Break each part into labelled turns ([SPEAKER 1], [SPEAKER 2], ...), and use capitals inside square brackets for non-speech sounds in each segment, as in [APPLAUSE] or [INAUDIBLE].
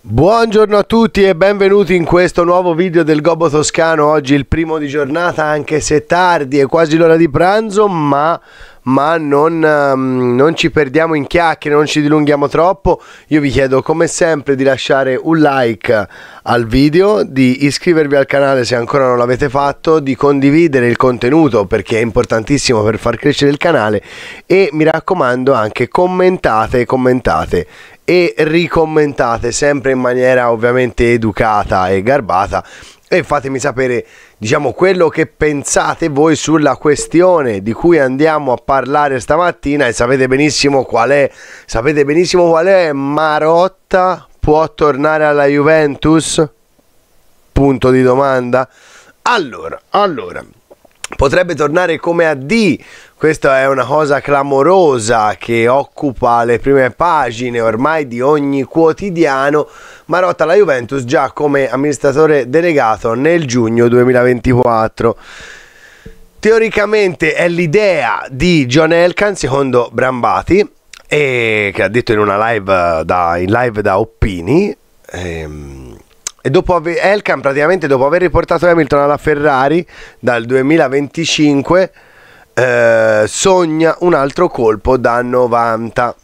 [SPEAKER 1] Buongiorno a tutti e benvenuti in questo nuovo video del Gobbo Toscano, oggi il primo di giornata anche se tardi, è quasi l'ora di pranzo ma, ma non, ehm, non, ci perdiamo in chiacchiere, non ci dilunghiamo troppo, io vi chiedo come sempre di lasciare un like al video, di iscrivervi al canale se ancora non l'avete fatto, di condividere il contenuto perché è importantissimo per far crescere il canale e mi raccomando anche commentate, commentate e ricommentate sempre in maniera ovviamente educata e garbata e fatemi sapere diciamo quello che pensate voi sulla questione di cui andiamo a parlare stamattina e sapete benissimo qual è sapete benissimo qual è Marotta può tornare alla Juventus punto di domanda allora allora potrebbe tornare come AD. Questa è una cosa clamorosa che occupa le prime pagine ormai di ogni quotidiano. Marotta la Juventus già come amministratore delegato nel giugno 2024. Teoricamente è l'idea di John Elkan, secondo Brambati, che ha detto in una live da, in live da Oppini. Ehm, e dopo Elkan praticamente dopo aver riportato Hamilton alla Ferrari dal 2025 eh, sogna un altro colpo da 90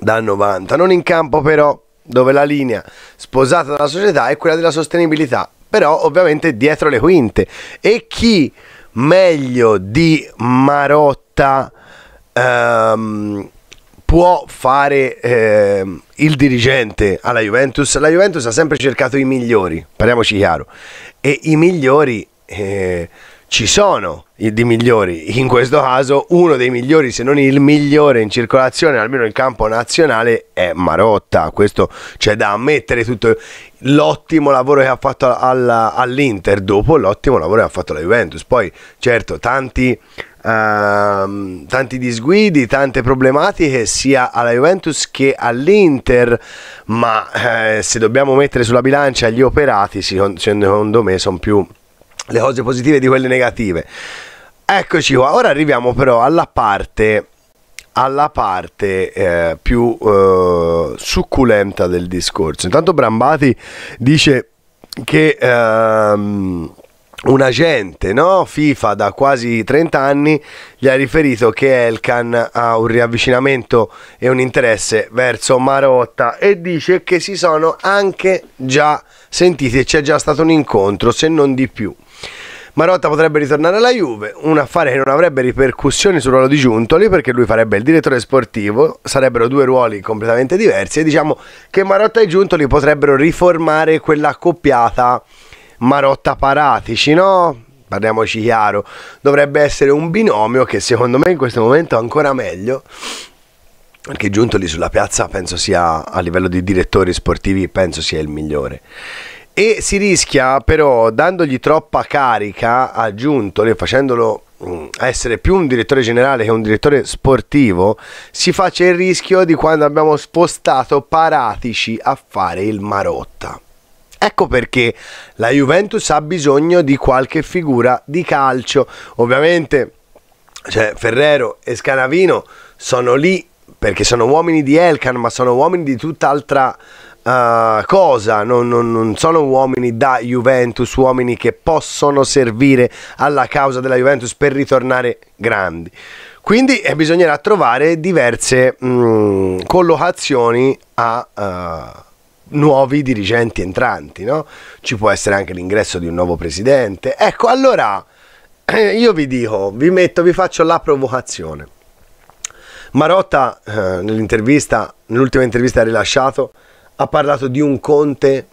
[SPEAKER 1] da 90 non in campo però dove la linea sposata dalla società è quella della sostenibilità però ovviamente dietro le quinte e chi meglio di Marotta ehm, può fare eh, il dirigente alla Juventus? La Juventus ha sempre cercato i migliori, parliamoci chiaro, e i migliori eh, ci sono di migliori, in questo caso uno dei migliori se non il migliore in circolazione almeno in campo nazionale è Marotta, questo c'è da ammettere tutto l'ottimo lavoro che ha fatto all'Inter dopo l'ottimo lavoro che ha fatto la Juventus, poi certo tanti ehm, tanti disguidi, tante problematiche sia alla Juventus che all'Inter, ma eh, se dobbiamo mettere sulla bilancia gli operati, secondo me sono più le cose positive di quelle negative. Eccoci qua, ora arriviamo però alla parte alla parte eh, più eh, succulenta del discorso. Intanto Brambati dice che ehm, un agente no? FIFA da quasi 30 anni gli ha riferito che Elkan ha un riavvicinamento e un interesse verso Marotta e dice che si sono anche già sentiti e c'è già stato un incontro se non di più. Marotta potrebbe ritornare alla Juve, un affare che non avrebbe ripercussioni sul ruolo di Giuntoli perché lui farebbe il direttore sportivo, sarebbero due ruoli completamente diversi e diciamo che Marotta e Giuntoli potrebbero riformare quella coppiata Marotta Paratici, no? Parliamoci chiaro, dovrebbe essere un binomio che secondo me in questo momento è ancora meglio perché giunto lì sulla piazza penso sia a livello di direttori sportivi penso sia il migliore e si rischia però dandogli troppa carica a Giuntoli facendolo mm, essere più un direttore generale che un direttore sportivo si faccia il rischio di quando abbiamo spostato Paratici a fare il Marotta Ecco perché la Juventus ha bisogno di qualche figura di calcio. Ovviamente cioè, Ferrero e Scanavino sono lì perché sono uomini di Elkan, ma sono uomini di tutt'altra uh, cosa. Non, non, non, sono uomini da Juventus, uomini che possono servire alla causa della Juventus per ritornare grandi. Quindi eh, bisognerà trovare diverse mh, mm, collocazioni a... Uh, nuovi dirigenti entranti, no? Ci può essere anche l'ingresso di un nuovo presidente. Ecco, allora [CLEARS THROAT] io vi dico, vi metto, vi faccio la provocazione. Marotta eh, nell'intervista, nell'ultima intervista rilasciato, ha parlato di un Conte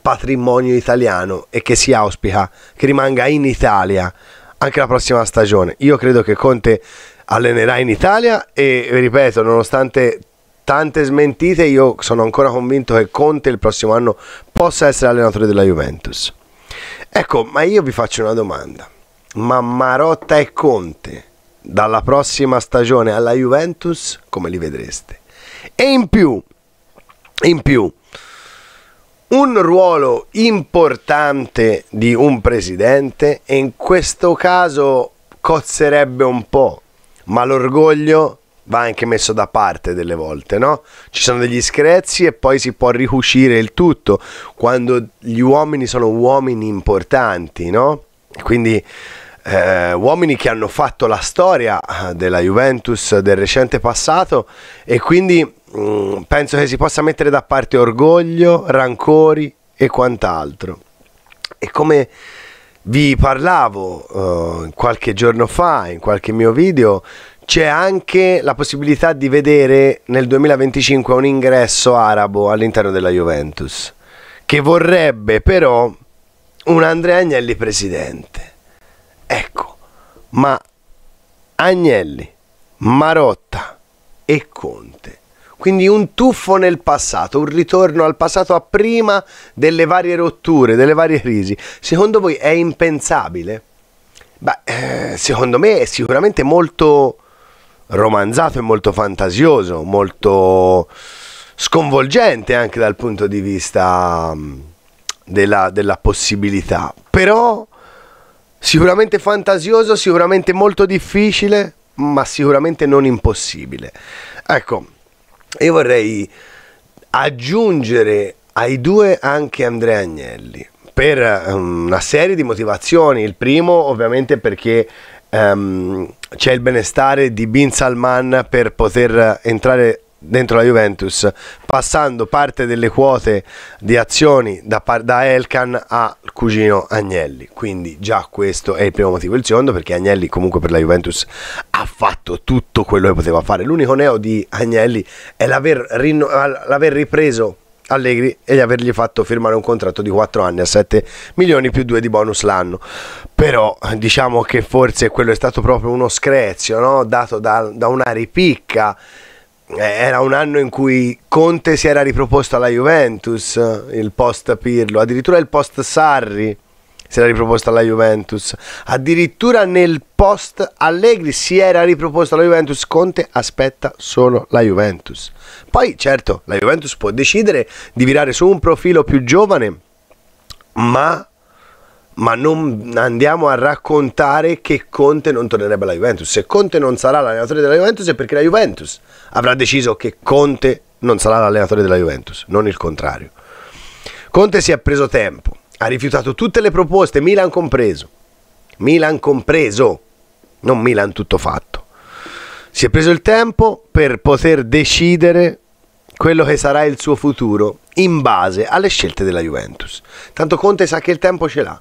[SPEAKER 1] patrimonio italiano e che si auspica che rimanga in Italia anche la prossima stagione. Io credo che Conte allenerà in Italia e ripeto, nonostante tante smentite, io sono ancora convinto che Conte il prossimo anno possa essere allenatore della Juventus. Ecco, ma io vi faccio una domanda. Ma Marotta e Conte dalla prossima stagione alla Juventus come li vedreste? E in più, in più, un ruolo importante di un presidente e in questo caso cozzerebbe un po', ma l'orgoglio va anche messo da parte delle volte, no? Ci sono degli screzi e poi si può ricucire il tutto quando gli uomini sono uomini importanti, no? Quindi eh, uomini che hanno fatto la storia eh, della Juventus del recente passato e quindi mh, mm, penso che si possa mettere da parte orgoglio, rancori e quant'altro. E come vi parlavo eh, qualche giorno fa in qualche mio video, c'è anche la possibilità di vedere nel 2025 un ingresso arabo all'interno della Juventus, che vorrebbe però un Andrea Agnelli presidente. Ecco, ma Agnelli, Marotta e Conte. Quindi un tuffo nel passato, un ritorno al passato a prima delle varie rotture, delle varie crisi. Secondo voi è impensabile? Beh, eh, secondo me è sicuramente molto romanzato e molto fantasioso, molto sconvolgente anche dal punto di vista mm, della, della possibilità, però sicuramente fantasioso, sicuramente molto difficile, ma sicuramente non impossibile. Ecco, io vorrei aggiungere ai due anche Andrea Agnelli per mm, una serie di motivazioni. Il primo, ovviamente, perché um, c'è il benestare di Bin Salman per poter entrare dentro la Juventus, passando parte delle quote di azioni da, da Elkan al cugino Agnelli. Quindi già questo è il primo motivo. Il secondo perché Agnelli comunque per la Juventus ha fatto tutto quello che poteva fare. L'unico neo di Agnelli è l'aver, l'aver ripreso Allegri e di avergli fatto firmare un contratto di 4 anni a 7 milioni più 2 di bonus l'anno. Però diciamo che forse quello è stato proprio uno screzio, no? dato da, da una ripicca eh, era un anno in cui Conte si era riproposto alla Juventus, il post Pirlo, addirittura il post Sarri si era riproposta alla Juventus. Addirittura nel post Allegri si era riproposta alla Juventus. Conte aspetta solo la Juventus. Poi, certo, la Juventus può decidere di virare su un profilo più giovane, ma, ma non andiamo a raccontare che Conte non tornerebbe alla Juventus. Se Conte non sarà l'allenatore della Juventus è perché la Juventus avrà deciso che Conte non sarà l'allenatore della Juventus, non il contrario. Conte si è preso tempo ha rifiutato tutte le proposte, Milan compreso. Milan compreso, non Milan tutto fatto. Si è preso il tempo per poter decidere quello che sarà il suo futuro in base alle scelte della Juventus. Tanto Conte sa che il tempo ce l'ha,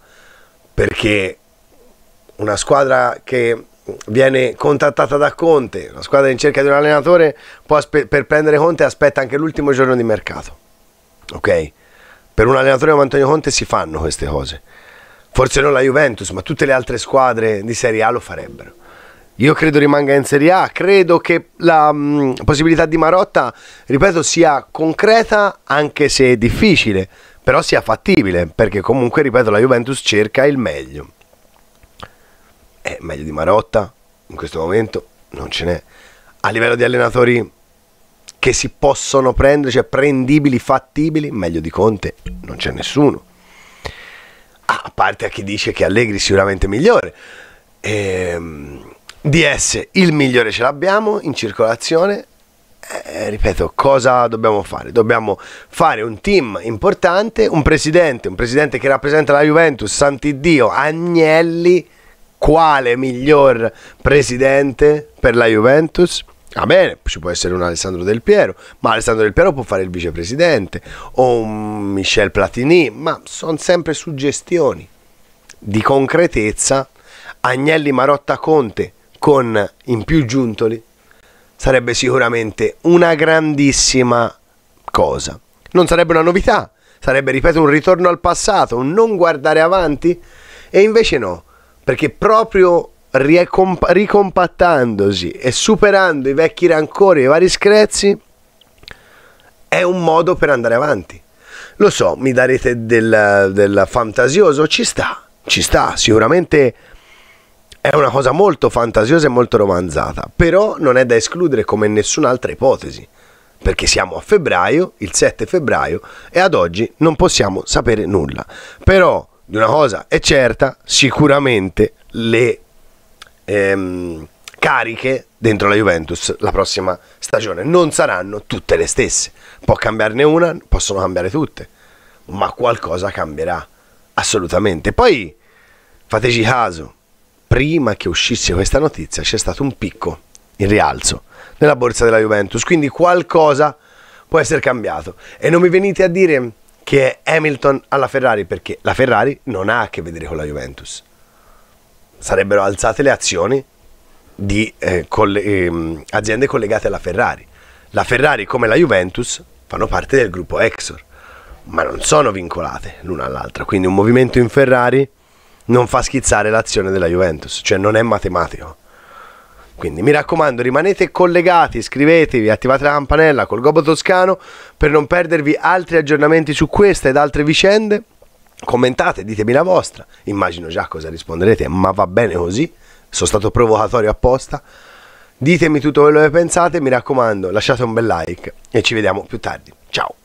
[SPEAKER 1] perché una squadra che viene contattata da Conte, una squadra in cerca di un allenatore, può, per prendere Conte aspetta anche l'ultimo giorno di mercato. Ok? Per un allenatore come Antonio Conte si fanno queste cose. Forse non la Juventus, ma tutte le altre squadre di Serie A lo farebbero. Io credo rimanga in Serie A, credo che la mh, possibilità di Marotta, ripeto, sia concreta anche se difficile, però sia fattibile, perché comunque, ripeto, la Juventus cerca il meglio. Eh, meglio di Marotta, in questo momento non ce n'è. A livello di allenatori che si possono prendere, cioè prendibili, fattibili, meglio di Conte non c'è nessuno. Ah, a parte a chi dice che Allegri è sicuramente migliore. Ehm, DS il migliore ce l'abbiamo in circolazione. Eh, ripeto, cosa dobbiamo fare? Dobbiamo fare un team importante, un presidente, un presidente che rappresenta la Juventus, Sant'Iddio, Agnelli, quale miglior presidente per la Juventus? Va ah, bene, ci può essere un Alessandro Del Piero, ma Alessandro Del Piero può fare il vicepresidente, o un Michel Platini, ma sono sempre suggestioni di concretezza. Agnelli Marotta Conte con in più giuntoli sarebbe sicuramente una grandissima cosa. Non sarebbe una novità, sarebbe, ripeto, un ritorno al passato, un non guardare avanti, e invece no, perché proprio ricomp- ricompattandosi e superando i vecchi rancori e i vari screzi, è un modo per andare avanti. Lo so, mi darete del, del fantasioso, ci sta, ci sta, sicuramente è una cosa molto fantasiosa e molto romanzata, però non è da escludere come nessun'altra ipotesi, perché siamo a febbraio, il 7 febbraio, e ad oggi non possiamo sapere nulla. Però di una cosa è certa, sicuramente le ehm, cariche dentro la Juventus la prossima stagione. Non saranno tutte le stesse. Può cambiarne una, possono cambiare tutte, ma qualcosa cambierà assolutamente. Poi fateci caso, prima che uscisse questa notizia c'è stato un picco in rialzo nella borsa della Juventus, quindi qualcosa può essere cambiato. E non mi venite a dire che è Hamilton alla Ferrari perché la Ferrari non ha a che vedere con la Juventus sarebbero alzate le azioni di eh, coll- eh, aziende collegate alla Ferrari. La Ferrari come la Juventus fanno parte del gruppo Exor, ma non sono vincolate l'una all'altra, quindi un movimento in Ferrari non fa schizzare l'azione della Juventus, cioè non è matematico. Quindi mi raccomando, rimanete collegati, iscrivetevi, attivate la campanella col Gobo Toscano per non perdervi altri aggiornamenti su questa ed altre vicende. Commentate, ditemi la vostra. Immagino già cosa risponderete, ma va bene così. Sono stato provocatorio apposta. Ditemi tutto quello che pensate, mi raccomando, lasciate un bel like e ci vediamo più tardi. Ciao!